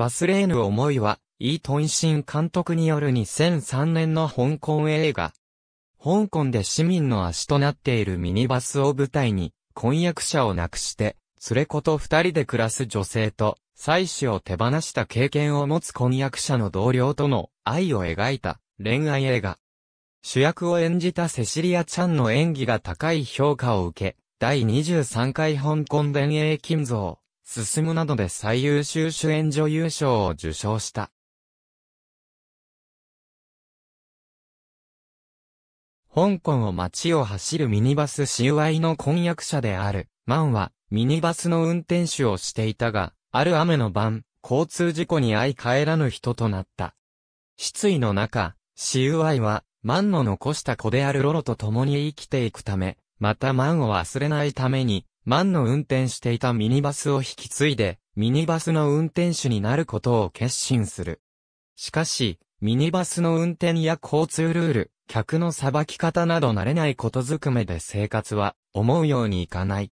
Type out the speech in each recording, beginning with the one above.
忘れ得ぬ思いは、イ・トンシン監督による2003年の香港映画。香港で市民の足となっているミニバスを舞台に、婚約者を亡くして、連れ子と二人で暮らす女性と、妻子を手放した経験を持つ婚約者の同僚との愛を描いた恋愛映画。主役を演じたセシリア・ちゃんの演技が高い評価を受け、第23回香港電影金像。進むなどで最優秀主演女優賞を受賞した。香港を街を走るミニバス収賄の婚約者である、マンは、ミニバスの運転手をしていたが、ある雨の晩、交通事故に相帰らぬ人となった。失意の中、シウアイは、マンの残した子であるロロと共に生きていくため、またマンを忘れないために、万の運転していたミニバスを引き継いで、ミニバスの運転手になることを決心する。しかし、ミニバスの運転や交通ルール、客のさばき方など慣れないことずくめで生活は思うようにいかない。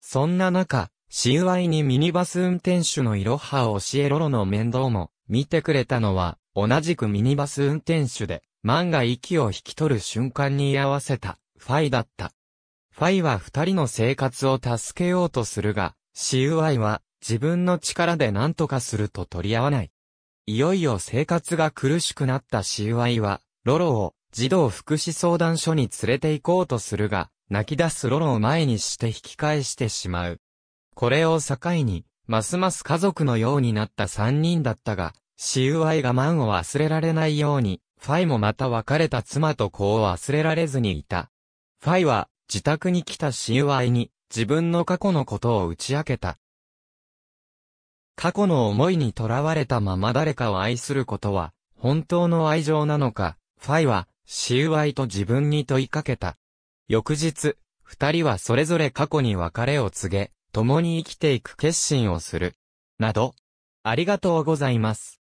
そんな中、親 y にミニバス運転手のいろはを教えろろの面倒も見てくれたのは同じくミニバス運転手で、万が息を引き取る瞬間に居合わせたファイだった。ファイは二人の生活を助けようとするが、シウアイは自分の力で何とかすると取り合わない。いよいよ生活が苦しくなったシウアイは、ロロを児童福祉相談所に連れて行こうとするが、泣き出すロロを前にして引き返してしまう。これを境に、ますます家族のようになった三人だったが、シウアイが満を忘れられないように、ファイもまた別れた妻と子を忘れられずにいた。ファイは自宅に来た親友愛に、自分の過去のことを打ち明けた。過去の思いにとらわれたまま誰かを愛することは、本当の愛情なのか、ファイは、親有愛と自分に問いかけた。翌日、二人はそれぞれ過去に別れを告げ、共に生きていく決心をする。など、ありがとうございます。